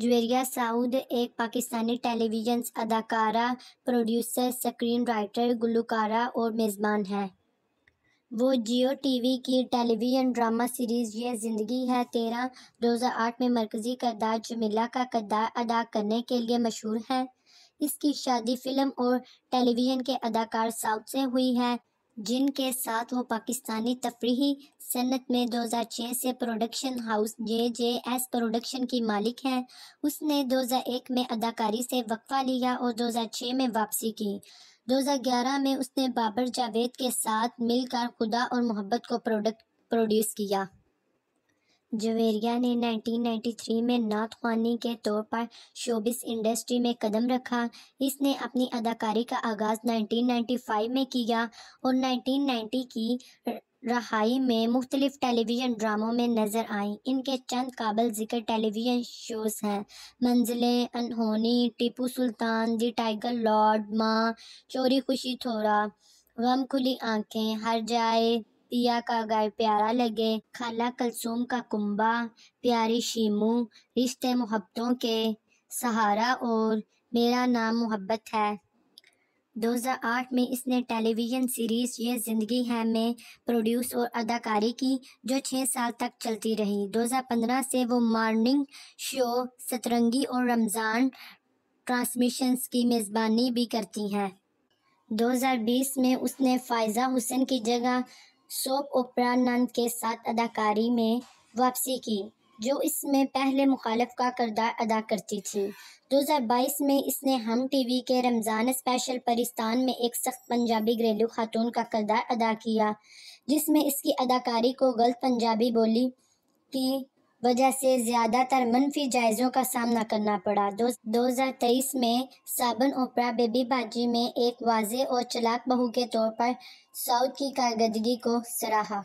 जवेरिया साउद एक पाकिस्तानी टेलीविज़न अदाकारा producer screen writer गुलकारा और मेज़बान है वो जियो टीवी की television drama series Yeh Zindagi है तेरह दो हज़ार आठ में मरकज़ी करदार जमीला का करदार अदा करने के लिए मशहूर है इसकी शादी फिल्म और टेलीविज़न के अदाकार साउथ से हुई है जिनके साथ वो पाकिस्तानी तफरी सनत में 2006 से production house J J S production की मालिक हैं उसने 2001 में अदाकारी से वक्फ़ा लिया और 2006 में वापसी की 2011 में उसने बाबर जावेद के साथ मिलकर खुदा और मोहब्बत को प्रोडक्ट प्रोड्यूस किया जवेरिया ने 1993 में नाथ खानी के तौर पर शोबिस इंडस्ट्री में कदम रखा इसने अपनी अदाकारी का आगाज़ 1995 में किया और 1990 की रहाई में मुख्तलिफ टेलीविज़न ड्रामों में नज़र आईं इनके चंद काबिल ज़िक्र टेलीविज़न शोज़ हैं Manzilein Anhoni Tipu Sultan the tiger lord माँ चोरी खुशी थोड़ा गम खुली आँखें हर जाए पिया का गाय प्यारा लगे खाला कलसुम का कुंबा प्यारी शीमू रिश्ते मोहब्बतों के सहारा और मेरा नाम मोहब्बत है 2008 में इसने टेलीविज़न सीरीज़ ये ज़िंदगी है में प्रोड्यूस और अदाकारी की जो छः साल तक चलती रही 2015 से वो मॉर्निंग शो सतरंगी और रमज़ान ट्रांसमिशंस की मेज़बानी भी करती हैं 2020 में उसने फ़ायज़ा हुसैन की जगह सोप ओपरा नंद के साथ अदाकारी में वापसी की जो इसमें पहले मुखालफ का किरदार अदा करती थी 2022 में इसने हम टीवी के रमज़ान स्पेशल परिस्तान में एक सख्त पंजाबी घरेलू खातून का किरदार अदा किया जिसमें इसकी अदाकारी को गलत पंजाबी बोली की वजह से ज़्यादातर मनफी जायज़ों का सामना करना पड़ा दो हज़ार तेईस में साबन ओपरा बेबीबाजी में एक वाज और चलाक बहू के तौर पर साउथ की कारदगी को सराहा